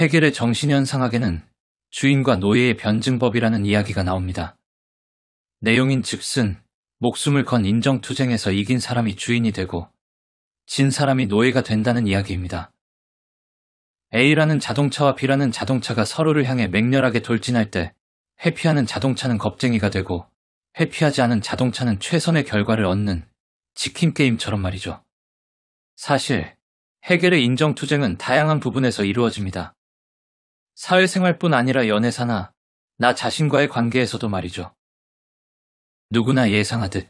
해겔의 정신현상학에는 주인과 노예의 변증법이라는 이야기가 나옵니다. 내용인 즉슨 목숨을 건 인정투쟁에서 이긴 사람이 주인이 되고 진 사람이 노예가 된다는 이야기입니다. A라는 자동차와 B라는 자동차가 서로를 향해 맹렬하게 돌진할 때 회피하는 자동차는 겁쟁이가 되고 회피하지 않은 자동차는 최선의 결과를 얻는 지킴 게임처럼 말이죠. 사실 해겔의 인정투쟁은 다양한 부분에서 이루어집니다. 사회생활뿐 아니라 연애사나 나 자신과의 관계에서도 말이죠. 누구나 예상하듯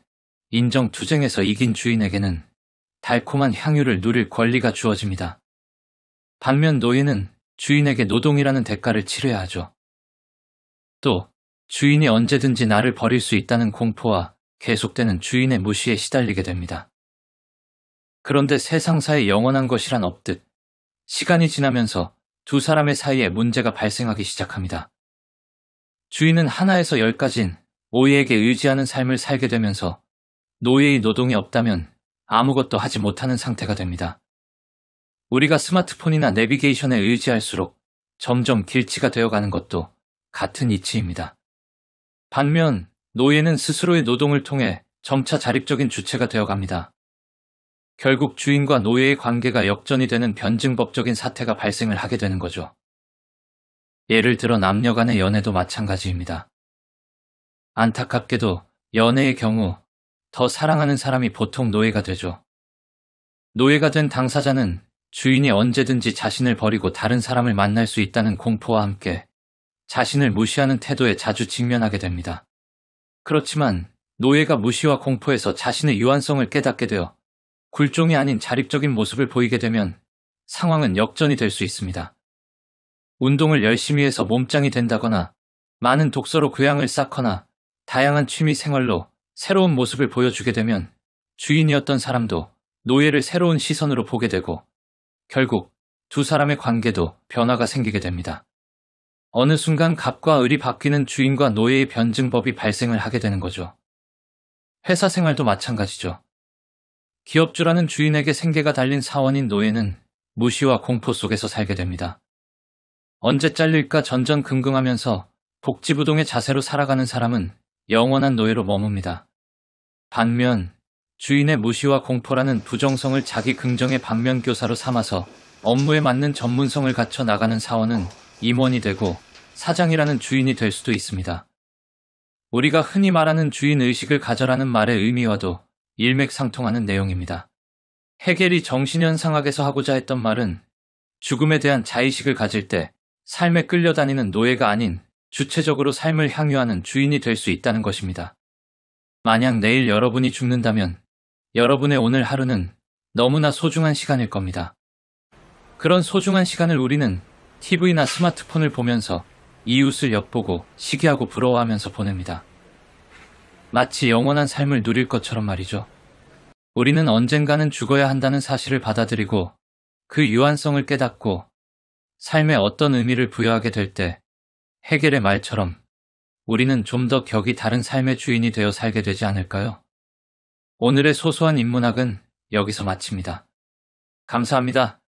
인정투쟁에서 이긴 주인에게는 달콤한 향유를 누릴 권리가 주어집니다. 반면 노예는 주인에게 노동이라는 대가를 치러야 하죠. 또 주인이 언제든지 나를 버릴 수 있다는 공포와 계속되는 주인의 무시에 시달리게 됩니다. 그런데 세상사의 영원한 것이란 없듯 시간이 지나면서 두 사람의 사이에 문제가 발생하기 시작합니다. 주인은 하나에서 열까진 오이에게 의지하는 삶을 살게 되면서 노예의 노동이 없다면 아무것도 하지 못하는 상태가 됩니다. 우리가 스마트폰이나 내비게이션에 의지할수록 점점 길치가 되어가는 것도 같은 이치입니다. 반면 노예는 스스로의 노동을 통해 점차 자립적인 주체가 되어갑니다. 결국 주인과 노예의 관계가 역전이 되는 변증법적인 사태가 발생을 하게 되는 거죠. 예를 들어 남녀 간의 연애도 마찬가지입니다. 안타깝게도 연애의 경우 더 사랑하는 사람이 보통 노예가 되죠. 노예가 된 당사자는 주인이 언제든지 자신을 버리고 다른 사람을 만날 수 있다는 공포와 함께 자신을 무시하는 태도에 자주 직면하게 됩니다. 그렇지만 노예가 무시와 공포에서 자신의 유한성을 깨닫게 되어 굴종이 아닌 자립적인 모습을 보이게 되면 상황은 역전이 될 수 있습니다. 운동을 열심히 해서 몸짱이 된다거나 많은 독서로 교양을 쌓거나 다양한 취미 생활로 새로운 모습을 보여주게 되면 주인이었던 사람도 노예를 새로운 시선으로 보게 되고 결국 두 사람의 관계도 변화가 생기게 됩니다. 어느 순간 갑과 을이 바뀌는 주인과 노예의 변증법이 발생을 하게 되는 거죠. 회사 생활도 마찬가지죠. 기업주라는 주인에게 생계가 달린 사원인 노예는 무시와 공포 속에서 살게 됩니다. 언제 잘릴까 전전긍긍하면서 복지부동의 자세로 살아가는 사람은 영원한 노예로 머뭅니다. 반면 주인의 무시와 공포라는 부정성을 자기 긍정의 반면교사로 삼아서 업무에 맞는 전문성을 갖춰 나가는 사원은 임원이 되고 사장이라는 주인이 될 수도 있습니다. 우리가 흔히 말하는 주인 의식을 가져라는 말의 의미와도 일맥상통하는 내용입니다. 해겔이 정신현상학에서 하고자 했던 말은 죽음에 대한 자의식을 가질 때 삶에 끌려다니는 노예가 아닌 주체적으로 삶을 향유하는 주인이 될 수 있다는 것입니다. 만약 내일 여러분이 죽는다면 여러분의 오늘 하루는 너무나 소중한 시간일 겁니다. 그런 소중한 시간을 우리는 TV나 스마트폰을 보면서 이웃을 엿보고 시기하고 부러워하면서 보냅니다. 마치 영원한 삶을 누릴 것처럼 말이죠. 우리는 언젠가는 죽어야 한다는 사실을 받아들이고 그 유한성을 깨닫고 삶에 어떤 의미를 부여하게 될 때해결의 말처럼 우리는 좀 더 격이 다른 삶의 주인이 되어 살게 되지 않을까요? 오늘의 소소한 인문학은 여기서 마칩니다. 감사합니다.